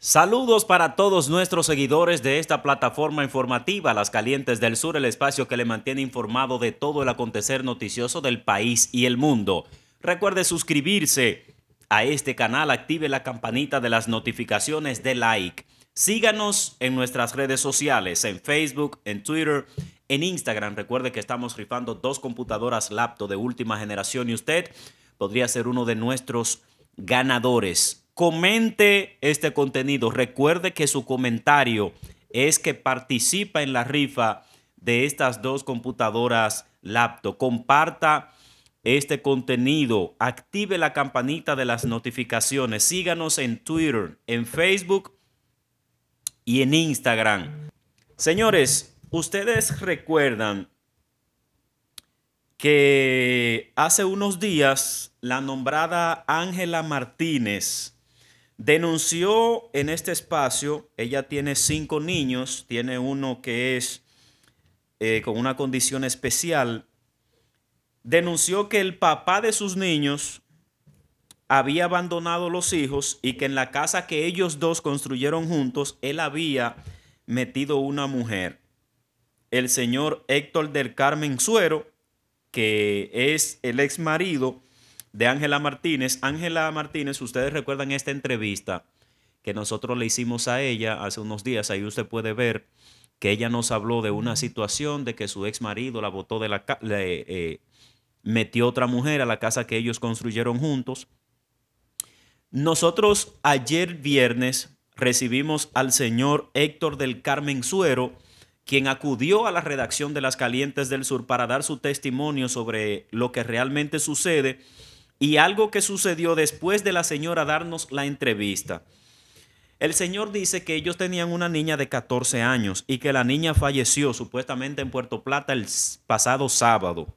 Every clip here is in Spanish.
Saludos para todos nuestros seguidores de esta plataforma informativa Las Calientes del Sur, el espacio que le mantiene informado de todo el acontecer noticioso del país y el mundo. Recuerde suscribirse a este canal, active la campanita de las notificaciones de like. Síganos en nuestras redes sociales, en Facebook, en Twitter, en Instagram. Recuerde que estamos rifando dos computadoras laptop de última generación y usted podría ser uno de nuestros ganadores. Comente este contenido. Recuerde que su comentario es que participa en la rifa de estas dos computadoras laptop. Comparta este contenido, active la campanita de las notificaciones, síganos en Twitter, en Facebook y en Instagram. Señores, ustedes recuerdan que hace unos días la nombrada Ángela Martínez denunció en este espacio, ella tiene cinco niños, tiene uno que es eh, con una condición especial, denunció que el papá de sus niños había abandonado los hijos y que en la casa que ellos dos construyeron juntos, él había metido una mujer. El señor Héctor del Carmen Suero, que es el ex marido de Ángela Martínez. Ángela Martínez, ustedes recuerdan esta entrevista que nosotros le hicimos a ella hace unos días. Ahí usted puede ver que ella nos habló de una situación de que su ex marido la botó de la eh, metió otra mujer a la casa que ellos construyeron juntos. Nosotros ayer viernes recibimos al señor Héctor del Carmen Suero, quien acudió a la redacción de Las Calientes del Sur para dar su testimonio sobre lo que realmente sucede y algo que sucedió después de la señora darnos la entrevista. El señor dice que ellos tenían una niña de 14 años y que la niña falleció supuestamente en Puerto Plata el pasado sábado,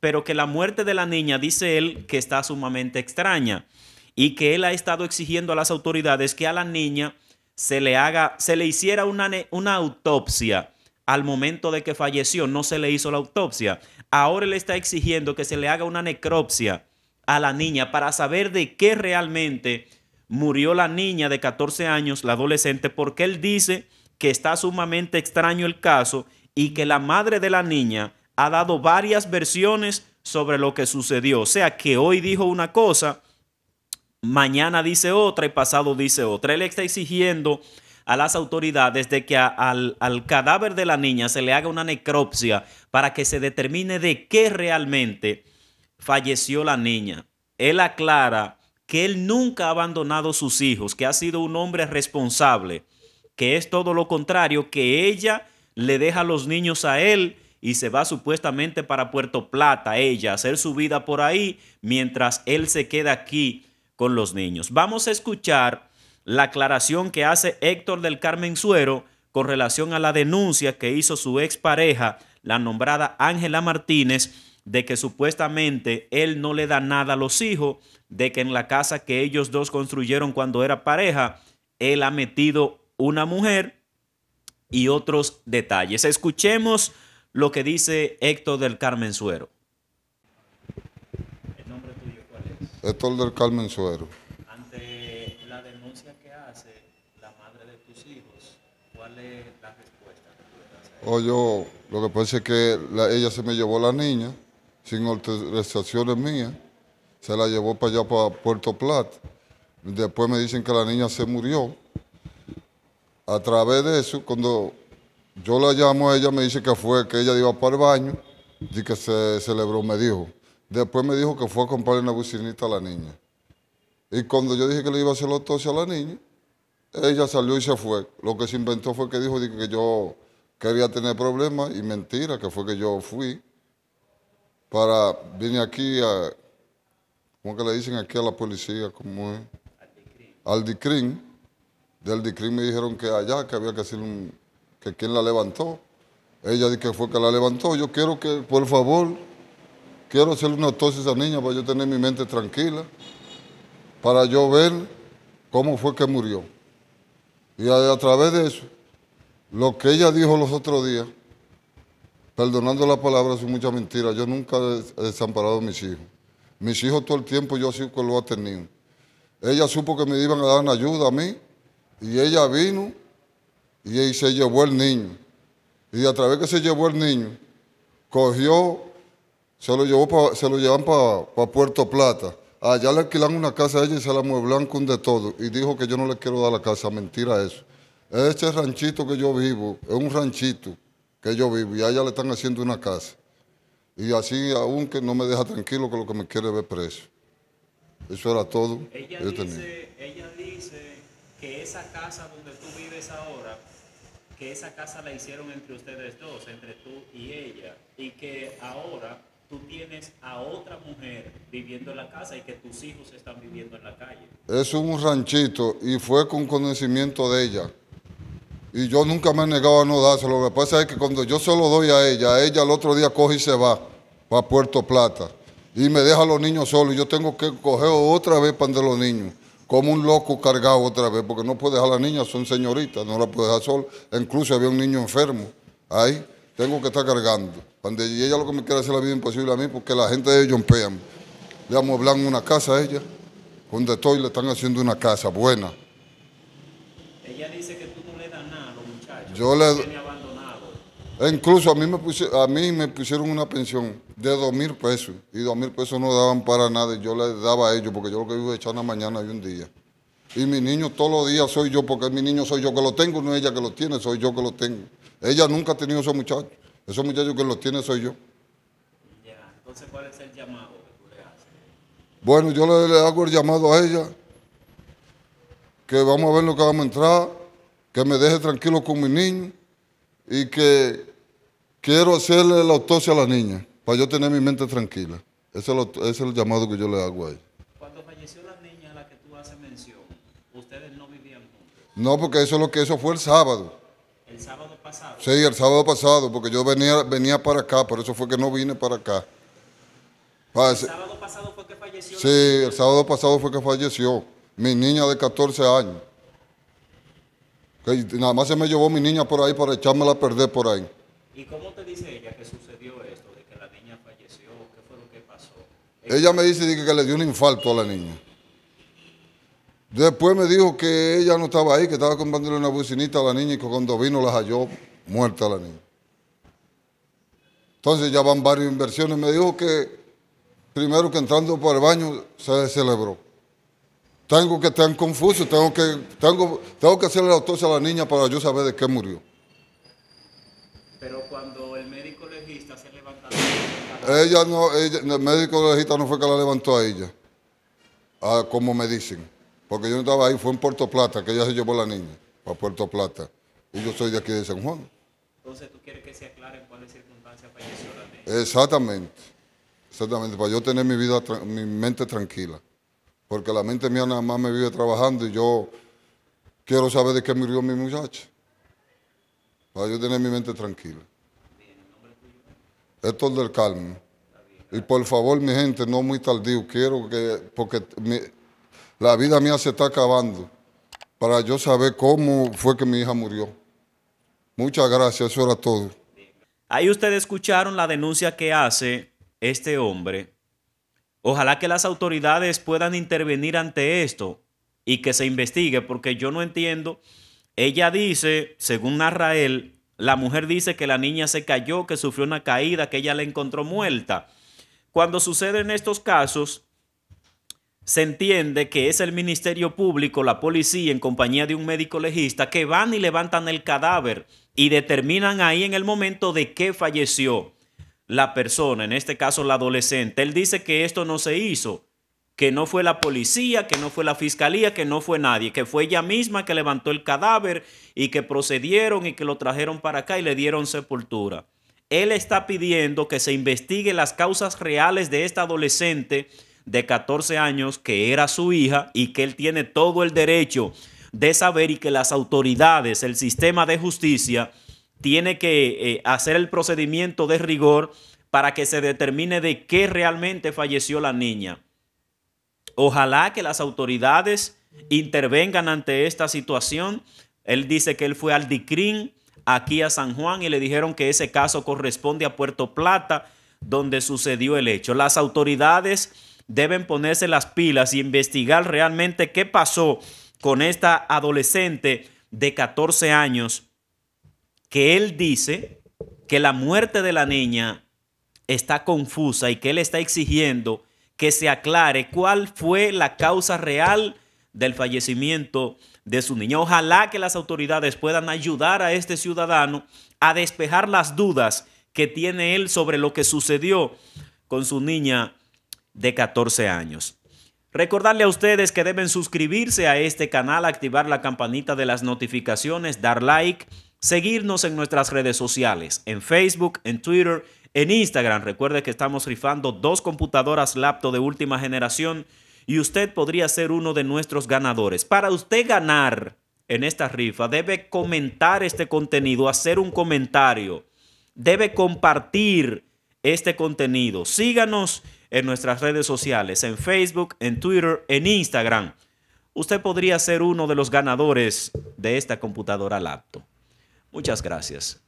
pero que la muerte de la niña, dice él, que está sumamente extraña y que él ha estado exigiendo a las autoridades que a la niña se le haga, se le hiciera una, una autopsia al momento de que falleció, no se le hizo la autopsia. Ahora él está exigiendo que se le haga una necropsia a la niña para saber de qué realmente murió la niña de 14 años, la adolescente, porque él dice que está sumamente extraño el caso y que la madre de la niña ha dado varias versiones sobre lo que sucedió. O sea, que hoy dijo una cosa, mañana dice otra y pasado dice otra. Él está exigiendo a las autoridades de que al, al cadáver de la niña se le haga una necropsia para que se determine de qué realmente falleció la niña. Él aclara que él nunca ha abandonado sus hijos, que ha sido un hombre responsable, que es todo lo contrario, que ella le deja los niños a él y se va supuestamente para Puerto Plata, ella, a hacer su vida por ahí, mientras él se queda aquí con los niños. Vamos a escuchar la aclaración que hace Héctor del Carmen Suero con relación a la denuncia que hizo su expareja, la nombrada Ángela Martínez, de que supuestamente él no le da nada a los hijos, de que en la casa que ellos dos construyeron cuando era pareja, él ha metido una mujer y otros detalles. Escuchemos lo que dice Héctor del Carmen Suero. ¿El nombre tuyo cuál es? Héctor del Carmen Suero. Ante la denuncia que hace la madre de tus hijos, ¿cuál es la respuesta que yo, lo que pasa es que ella se me llevó la niña sin autorizaciones mías, se la llevó para allá, para Puerto Plata. Después me dicen que la niña se murió. A través de eso, cuando yo la llamo a ella, me dice que fue, que ella iba para el baño y que se celebró, me dijo. Después me dijo que fue a comprarle una bucinita a la niña. Y cuando yo dije que le iba a hacer los tos a la niña, ella salió y se fue. Lo que se inventó fue que dijo que yo quería tener problemas y mentira, que fue que yo fui para venir aquí a, ¿cómo que le dicen aquí a la policía, cómo es? Al DICRIN. Del DICRIN me dijeron que allá, que había que hacer un, que quien la levantó. Ella dice que fue que la levantó. Yo quiero que, por favor, quiero hacerle una tosis a esa niña para yo tener mi mente tranquila, para yo ver cómo fue que murió. Y a través de eso, lo que ella dijo los otros días, perdonando la palabra es mucha mentira. Yo nunca he desamparado a mis hijos. Mis hijos todo el tiempo yo así que lo he tenido. Ella supo que me iban a dar una ayuda a mí y ella vino y, se llevó el niño. Y a través que se llevó el niño, cogió, se lo, llevó se lo llevan para Puerto Plata. Allá le alquilan una casa a ella y se la mueblan con de todo. Y dijo que yo no le quiero dar la casa. Mentira eso. Este ranchito que yo vivo es un ranchito que yo vivo y a ella le están haciendo una casa. Y así aún que no me deja tranquilo que lo que me quiere ver preso. Eso era todo. Ella, dice, ella dice que esa casa donde tú vives ahora, que esa casa la hicieron entre ustedes dos, entre tú y ella, y que ahora tú tienes a otra mujer viviendo en la casa y que tus hijos están viviendo en la calle. Es un ranchito y fue con conocimiento de ella. Y yo nunca me he negado a no dárselo. Lo que pasa es que cuando yo se lo doy a ella, ella el otro día coge y se va, para Puerto Plata. Y me deja a los niños solos. Y yo tengo que coger otra vez para de los niños. Como un loco cargado otra vez, porque no puede dejar a la niña, son señoritas, no la puedo dejar sola. Incluso había un niño enfermo ahí, tengo que estar cargando. y ella lo que me quiere hacer la vida imposible a mí, porque la gente de ellos pean. Le amueblan una casa a ella, donde estoy le están haciendo una casa buena. Ella dice que yo le... Incluso a mí, me pusieron, a mí me pusieron una pensión de dos mil pesos y dos mil pesos no daban para nada yo le daba a ellos porque yo lo que vivo es echar una mañana y un día. Y mi niño todos los días soy yo porque mi niño soy yo que lo tengo, no ella que lo tiene, soy yo que lo tengo. Ella nunca ha tenido esos muchachos, esos muchachos que los tiene soy yo. entonces ¿cuál es el llamado que tú le haces? Bueno, yo le hago el llamado a ella que vamos a ver lo que vamos a entrar que me deje tranquilo con mi niño y que quiero hacerle la autopsia a la niña para yo tener mi mente tranquila. Ese es, el, llamado que yo le hago ahí. Cuando falleció la niña a la que tú haces mención, ¿ustedes no vivían juntos? No, porque eso es lo que eso fue el sábado. ¿El sábado pasado? Sí, el sábado pasado, porque yo venía, venía para acá, por eso fue que no vine para acá. ¿El sábado pasado fue que falleció? Sí, el sábado pasado fue que falleció mi niña de 14 años nada más se me llevó mi niña por ahí para echármela a perder por ahí. ¿Y cómo te dice ella que sucedió esto, de que la niña falleció? ¿Qué fue lo que pasó? Ella me dice que le dio un infarto a la niña. Después me dijo que ella no estaba ahí, que estaba comprándole una bucinita a la niña y que cuando vino la halló muerta la niña. Entonces ya van varias inversiones. Me dijo que primero que entrando por el baño se celebró. Tengo que estar confuso, tengo que, tengo, tengo que hacerle la autopsia a la niña para yo saber de qué murió. Pero cuando el médico legista se levantó... Ella no, el médico legista no fue que la levantó a ella, como me dicen. Porque yo no estaba ahí, fue en Puerto Plata, que ella se llevó a la niña, a Puerto Plata. Y yo soy de aquí de San Juan. Entonces tú quieres que se aclare en cuáles circunstancias falleció la niña. Exactamente, exactamente, para yo tener mi vida, mi mente tranquila porque la mente mía nada más me vive trabajando y yo quiero saber de qué murió mi muchacha, para yo tener mi mente tranquila. Esto es del calmo. Y por favor, mi gente, no muy tardío, quiero que, porque la vida mía se está acabando, para yo saber cómo fue que mi hija murió. Muchas gracias, eso era todo. Ahí ustedes escucharon la denuncia que hace este hombre Ojalá que las autoridades puedan intervenir ante esto y que se investigue, porque yo no entiendo. Ella dice, según narra la mujer dice que la niña se cayó, que sufrió una caída, que ella la encontró muerta. Cuando suceden estos casos, se entiende que es el Ministerio Público, la policía, en compañía de un médico legista, que van y levantan el cadáver y determinan ahí en el momento de que falleció la persona, en este caso la adolescente. Él dice que esto no se hizo, que no fue la policía, que no fue la fiscalía, que no fue nadie, que fue ella misma que levantó el cadáver y que procedieron y que lo trajeron para acá y le dieron sepultura. Él está pidiendo que se investigue las causas reales de esta adolescente de 14 años que era su hija y que él tiene todo el derecho de saber y que las autoridades, el sistema de justicia, tiene que eh, hacer el procedimiento de rigor para que se determine de qué realmente falleció la niña. Ojalá que las autoridades intervengan ante esta situación. Él dice que él fue al DICRIN aquí a San Juan y le dijeron que ese caso corresponde a Puerto Plata, donde sucedió el hecho. Las autoridades deben ponerse las pilas y investigar realmente qué pasó con esta adolescente de 14 años que él dice que la muerte de la niña está confusa y que él está exigiendo que se aclare cuál fue la causa real del fallecimiento de su niña. Ojalá que las autoridades puedan ayudar a este ciudadano a despejar las dudas que tiene él sobre lo que sucedió con su niña de 14 años. Recordarle a ustedes que deben suscribirse a este canal, activar la campanita de las notificaciones, dar like seguirnos en nuestras redes sociales, en Facebook, en Twitter, en Instagram. Recuerde que estamos rifando dos computadoras laptop de última generación y usted podría ser uno de nuestros ganadores. Para usted ganar en esta rifa, debe comentar este contenido, hacer un comentario, debe compartir este contenido. Síganos en nuestras redes sociales, en Facebook, en Twitter, en Instagram. Usted podría ser uno de los ganadores de esta computadora laptop. Muchas gracias.